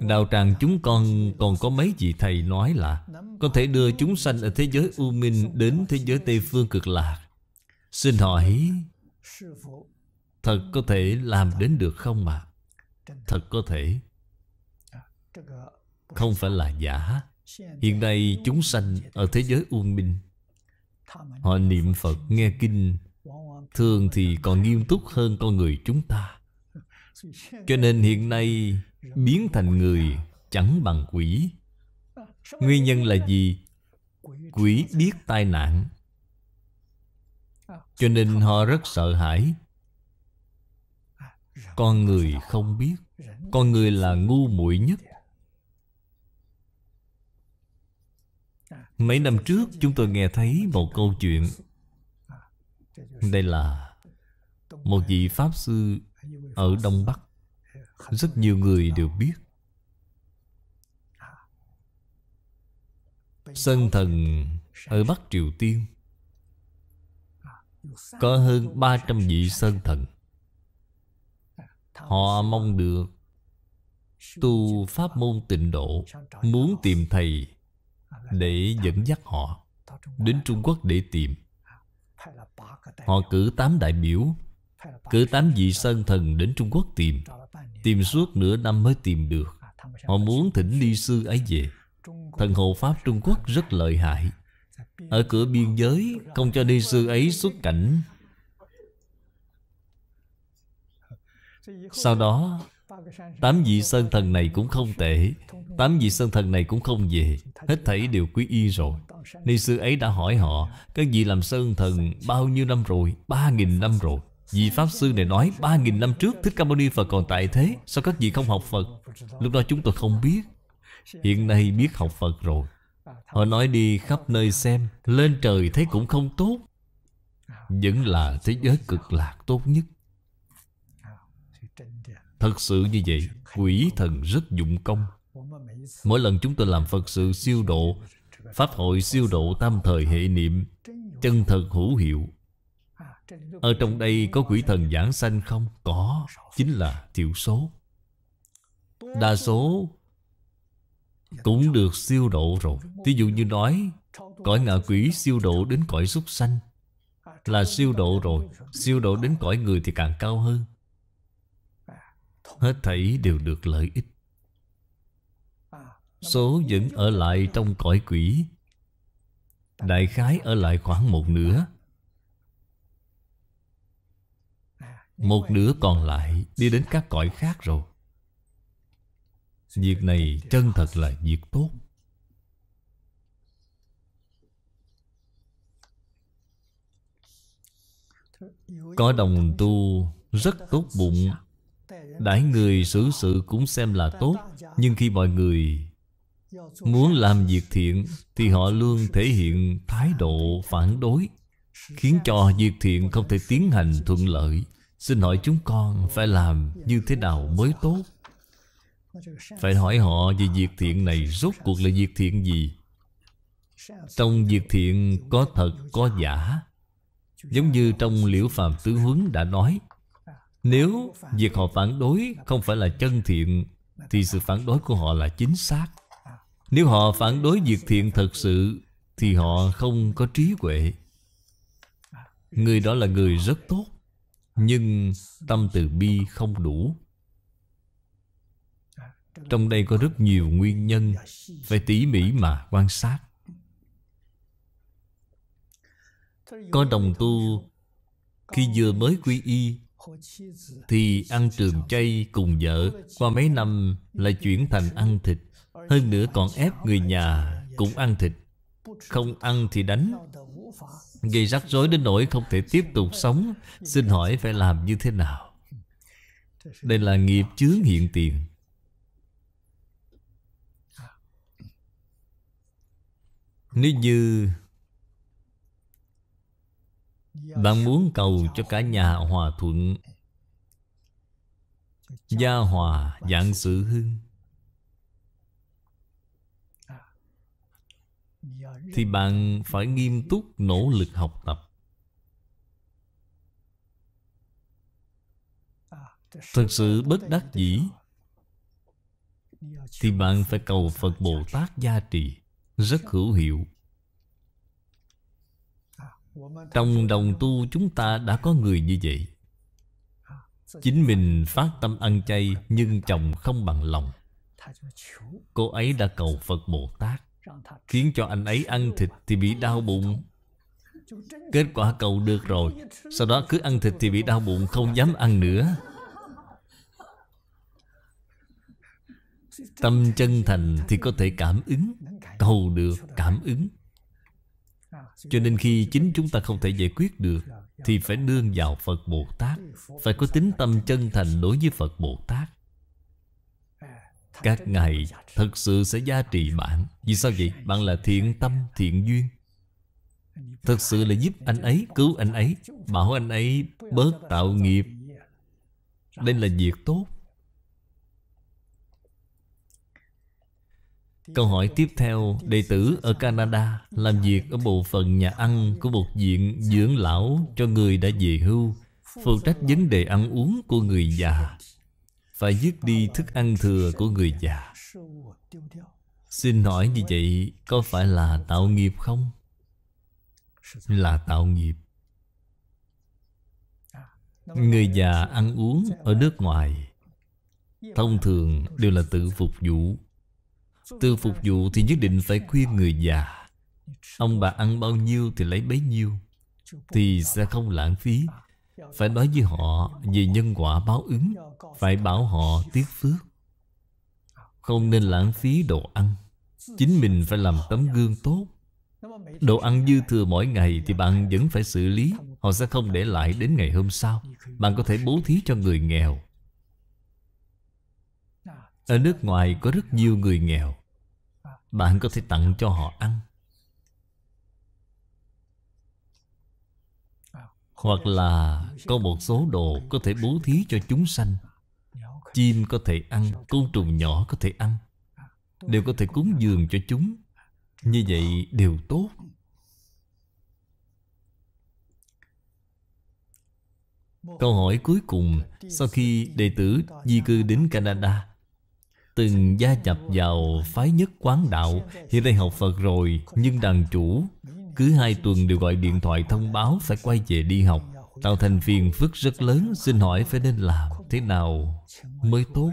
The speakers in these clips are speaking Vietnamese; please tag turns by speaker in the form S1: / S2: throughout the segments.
S1: Đạo tràng chúng con còn có mấy vị thầy nói là Có thể đưa chúng sanh ở thế giới U Minh đến thế giới Tây Phương Cực Lạc Xin hỏi Thật có thể làm đến được không mà? Thật có thể Không phải là giả Hiện nay chúng sanh ở thế giới U Minh Họ niệm Phật nghe kinh Thường thì còn nghiêm túc hơn con người chúng ta Cho nên hiện nay biến thành người chẳng bằng quỷ nguyên nhân là gì quỷ biết tai nạn cho nên họ rất sợ hãi con người không biết con người là ngu muội nhất mấy năm trước chúng tôi nghe thấy một câu chuyện đây là một vị pháp sư ở đông bắc rất nhiều người đều biết Sơn thần ở Bắc Triều Tiên Có hơn 300 vị sơn thần Họ mong được Tu pháp môn tịnh độ Muốn tìm thầy Để dẫn dắt họ Đến Trung Quốc để tìm Họ cử tám đại biểu Cử tám vị sơn thần đến Trung Quốc tìm Tìm suốt nửa năm mới tìm được Họ muốn thỉnh ly sư ấy về Thần hộ Pháp Trung Quốc rất lợi hại Ở cửa biên giới Không cho ly sư ấy xuất cảnh Sau đó Tám vị sơn thần này cũng không tệ Tám vị sơn thần này cũng không về Hết thảy đều quý y rồi Ni sư ấy đã hỏi họ Các vị làm sơn thần bao nhiêu năm rồi Ba nghìn năm rồi vì Pháp Sư này nói 3.000 năm trước Thích Ca Mâu Ni Phật còn tại thế Sao các vị không học Phật Lúc đó chúng tôi không biết Hiện nay biết học Phật rồi Họ nói đi khắp nơi xem Lên trời thấy cũng không tốt Vẫn là thế giới cực lạc tốt nhất Thật sự như vậy Quỷ thần rất dụng công Mỗi lần chúng tôi làm Phật sự siêu độ Pháp hội siêu độ tam thời hệ niệm Chân thật hữu hiệu ở trong đây có quỷ thần giảng sanh không? Có Chính là thiểu số Đa số Cũng được siêu độ rồi Ví dụ như nói Cõi ngạ quỷ siêu độ đến cõi súc sanh Là siêu độ rồi Siêu độ đến cõi người thì càng cao hơn Hết thảy đều được lợi ích Số vẫn ở lại trong cõi quỷ Đại khái ở lại khoảng một nửa Một nửa còn lại đi đến các cõi khác rồi Việc này chân thật là việc tốt Có đồng tu rất tốt bụng Đãi người xử sự cũng xem là tốt Nhưng khi mọi người Muốn làm việc thiện Thì họ luôn thể hiện thái độ phản đối Khiến cho việc thiện không thể tiến hành thuận lợi Xin hỏi chúng con phải làm như thế nào mới tốt Phải hỏi họ về việc thiện này rốt cuộc là việc thiện gì Trong việc thiện có thật có giả Giống như trong Liễu Phàm Tứ Huấn đã nói Nếu việc họ phản đối không phải là chân thiện Thì sự phản đối của họ là chính xác Nếu họ phản đối việc thiện thật sự Thì họ không có trí huệ Người đó là người rất tốt nhưng tâm từ bi không đủ Trong đây có rất nhiều nguyên nhân Phải tỉ mỉ mà quan sát Có đồng tu Khi vừa mới quy y Thì ăn trường chay cùng vợ Qua mấy năm lại chuyển thành ăn thịt Hơn nữa còn ép người nhà cũng ăn thịt không ăn thì đánh Gây rắc rối đến nỗi không thể tiếp tục sống Xin hỏi phải làm như thế nào Đây là nghiệp chướng hiện tiền Nếu như Bạn muốn cầu cho cả nhà hòa thuận Gia hòa dạng sự hưng thì bạn phải nghiêm túc nỗ lực học tập thật sự bất đắc dĩ thì bạn phải cầu phật bồ tát gia trì rất hữu hiệu trong đồng tu chúng ta đã có người như vậy Chính mình phát tâm ăn chay Nhưng chồng không bằng lòng Cô ấy đã cầu Phật Bồ Tát khiến cho anh ấy ăn thịt thì bị đau bụng kết quả cầu được rồi sau đó cứ ăn thịt thì bị đau bụng không dám ăn nữa tâm chân thành thì có thể cảm ứng cầu được cảm ứng cho nên khi chính chúng ta không thể giải quyết được Thì phải nương vào Phật Bồ Tát Phải có tính tâm chân thành đối với Phật Bồ Tát các ngài thật sự sẽ gia trì bạn vì sao vậy bạn là thiện tâm thiện duyên thật sự là giúp anh ấy cứu anh ấy bảo anh ấy bớt tạo nghiệp đây là việc tốt Câu hỏi tiếp theo Đệ tử ở Canada Làm việc ở bộ phận nhà ăn Của một viện dưỡng lão Cho người đã về hưu Phụ trách vấn đề ăn uống của người già phải dứt đi thức ăn thừa của người già Xin hỏi như vậy có phải là tạo nghiệp không? Là tạo nghiệp Người già ăn uống ở nước ngoài Thông thường đều là tự phục vụ Tự phục vụ thì nhất định phải khuyên người già Ông bà ăn bao nhiêu thì lấy bấy nhiêu Thì sẽ không lãng phí phải nói với họ về nhân quả báo ứng Phải bảo họ tiếc phước Không nên lãng phí đồ ăn Chính mình phải làm tấm gương tốt Đồ ăn dư thừa mỗi ngày Thì bạn vẫn phải xử lý Họ sẽ không để lại đến ngày hôm sau Bạn có thể bố thí cho người nghèo Ở nước ngoài có rất nhiều người nghèo Bạn có thể tặng cho họ ăn Hoặc là có một số đồ có thể bố thí cho chúng sanh Chim có thể ăn, côn trùng nhỏ có thể ăn Đều có thể cúng dường cho chúng Như vậy đều tốt Câu hỏi cuối cùng Sau khi đệ tử di cư đến Canada Từng gia nhập vào phái nhất quán đạo Hiện nay học Phật rồi Nhưng đàn chủ cứ hai tuần đều gọi điện thoại thông báo phải quay về đi học Tạo thành phiền phức rất lớn Xin hỏi phải nên làm thế nào mới tốt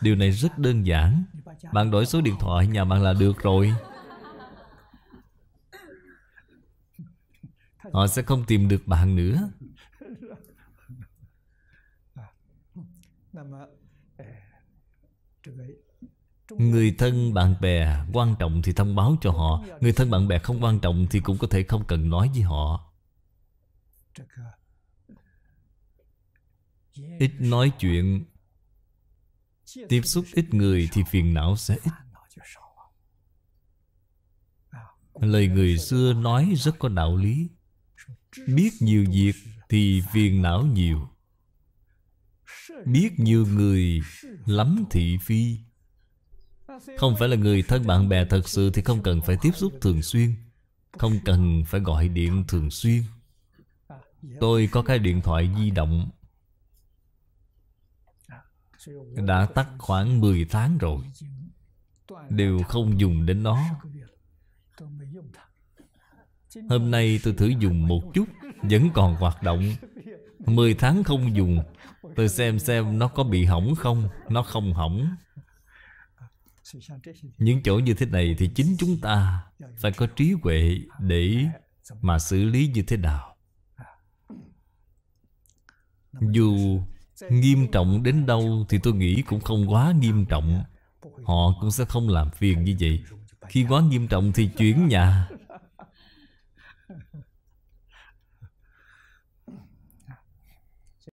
S1: Điều này rất đơn giản Bạn đổi số điện thoại nhà bạn là được rồi Họ sẽ không tìm được bạn nữa Người thân bạn bè quan trọng thì thông báo cho họ dạ, dạ. Người thân bạn bè không quan trọng thì cũng có thể không cần nói với họ ờ, Ít nói chuyện Tiếp xúc ít người thì phiền não sẽ ít à, à, Lời người xưa nói rất có đạo lý Biết nhiều việc thì phiền não nhiều Biết nhiều người lắm thị phi không phải là người thân bạn bè thật sự Thì không cần phải tiếp xúc thường xuyên Không cần phải gọi điện thường xuyên Tôi có cái điện thoại di động Đã tắt khoảng 10 tháng rồi Đều không dùng đến nó Hôm nay tôi thử dùng một chút Vẫn còn hoạt động 10 tháng không dùng Tôi xem xem nó có bị hỏng không Nó không hỏng những chỗ như thế này thì chính chúng ta phải có trí huệ để mà xử lý như thế nào. Dù nghiêm trọng đến đâu thì tôi nghĩ cũng không quá nghiêm trọng. Họ cũng sẽ không làm phiền như vậy. Khi quá nghiêm trọng thì chuyển nhà.